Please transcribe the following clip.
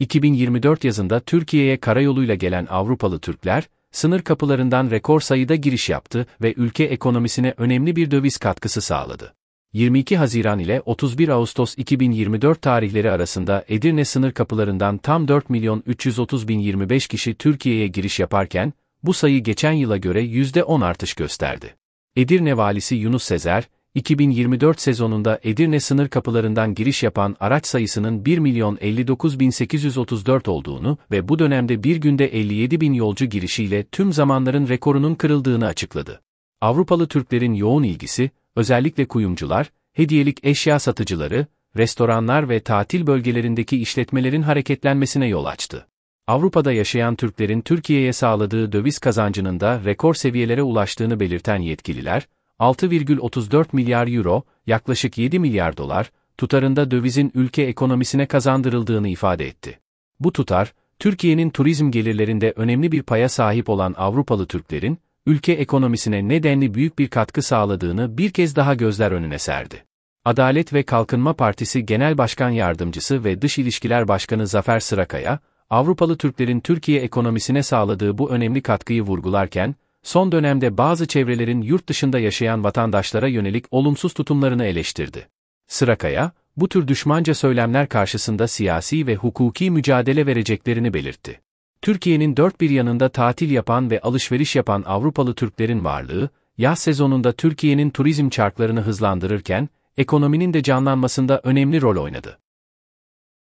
2024 yazında Türkiye'ye karayoluyla gelen Avrupalı Türkler, sınır kapılarından rekor sayıda giriş yaptı ve ülke ekonomisine önemli bir döviz katkısı sağladı. 22 Haziran ile 31 Ağustos 2024 tarihleri arasında Edirne sınır kapılarından tam 4 milyon 330 bin 25 kişi Türkiye'ye giriş yaparken, bu sayı geçen yıla göre %10 artış gösterdi. Edirne Valisi Yunus Sezer, 2024 sezonunda Edirne sınır kapılarından giriş yapan araç sayısının 1 milyon 59.834 olduğunu ve bu dönemde bir günde 57 bin yolcu girişiyle tüm zamanların rekorunun kırıldığını açıkladı. Avrupalı Türklerin yoğun ilgisi, özellikle kuyumcular, hediyelik eşya satıcıları, restoranlar ve tatil bölgelerindeki işletmelerin hareketlenmesine yol açtı. Avrupa'da yaşayan Türklerin Türkiye'ye sağladığı döviz kazancının da rekor seviyelere ulaştığını belirten yetkililer, 6,34 milyar euro, yaklaşık 7 milyar dolar, tutarında dövizin ülke ekonomisine kazandırıldığını ifade etti. Bu tutar, Türkiye'nin turizm gelirlerinde önemli bir paya sahip olan Avrupalı Türklerin, ülke ekonomisine nedenli büyük bir katkı sağladığını bir kez daha gözler önüne serdi. Adalet ve Kalkınma Partisi Genel Başkan Yardımcısı ve Dış İlişkiler Başkanı Zafer Sırakaya, Avrupalı Türklerin Türkiye ekonomisine sağladığı bu önemli katkıyı vurgularken, son dönemde bazı çevrelerin yurt dışında yaşayan vatandaşlara yönelik olumsuz tutumlarını eleştirdi. Sırakaya, bu tür düşmanca söylemler karşısında siyasi ve hukuki mücadele vereceklerini belirtti. Türkiye'nin dört bir yanında tatil yapan ve alışveriş yapan Avrupalı Türklerin varlığı, yaz sezonunda Türkiye'nin turizm çarklarını hızlandırırken, ekonominin de canlanmasında önemli rol oynadı.